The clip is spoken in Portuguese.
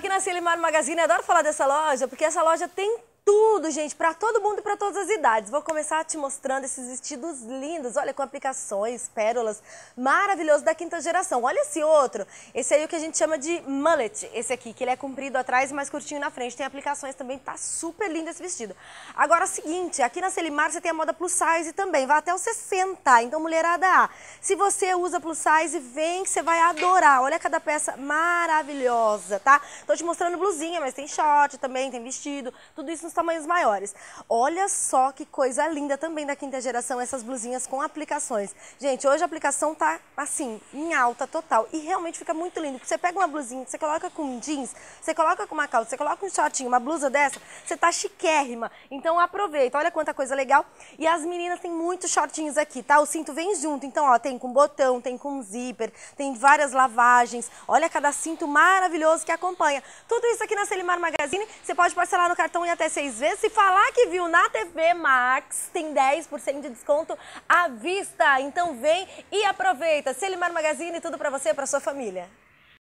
aqui na Selimar Magazine. Adoro falar dessa loja, porque essa loja tem tudo, gente, para todo mundo e para todas as idades. Vou começar te mostrando esses vestidos lindos, olha, com aplicações, pérolas, maravilhoso da quinta geração. Olha esse outro, esse aí é o que a gente chama de mullet, esse aqui, que ele é comprido atrás e mais curtinho na frente. Tem aplicações também, tá super lindo esse vestido. Agora, seguinte, aqui na Selimar você tem a moda plus size também, vai até os 60, então mulherada A. Se você usa plus size, vem que você vai adorar. Olha cada peça maravilhosa, tá? Tô te mostrando blusinha, mas tem short também, tem vestido, tudo isso no tamanhos maiores. Olha só que coisa linda também da quinta geração, essas blusinhas com aplicações. Gente, hoje a aplicação tá assim, em alta total. E realmente fica muito lindo. Você pega uma blusinha, você coloca com jeans, você coloca com uma calça, você coloca um shortinho, uma blusa dessa, você tá chiquérrima. Então aproveita, olha quanta coisa legal. E as meninas têm muitos shortinhos aqui, tá? O cinto vem junto. Então, ó, tem com botão, tem com zíper, tem várias lavagens. Olha cada cinto maravilhoso que acompanha. Tudo isso aqui na Selimar Magazine. Você pode parcelar no cartão e até seis Se falar que viu na TV Max, tem 10% de desconto à vista. Então vem e aproveita. Selimar Magazine, tudo para você e para sua família.